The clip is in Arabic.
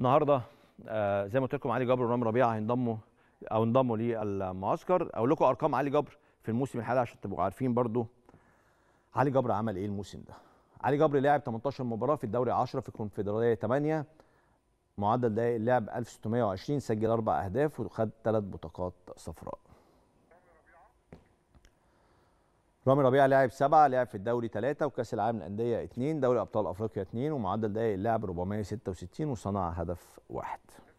النهارده آه، زي ما قلت لكم علي جبر ورامي ربيعه هينضموا او انضموا للمعسكر اقول لكم ارقام علي جبر في الموسم الحالي عشان تبقوا عارفين برضو علي جبر عمل ايه الموسم ده علي جبر لعب 18 مباراه في الدوري 10 في الكونفدراليه 8 معدل دقائق اللعب 1620 سجل اربع اهداف وخد ثلاث بطاقات صفراء رامي ربيعه لاعب سبعه لعب في الدوري ثلاثه وكاس العالم للانديه اثنين دوري ابطال افريقيا اثنين ومعدل دقائق اللعب 466 وصنع هدف واحد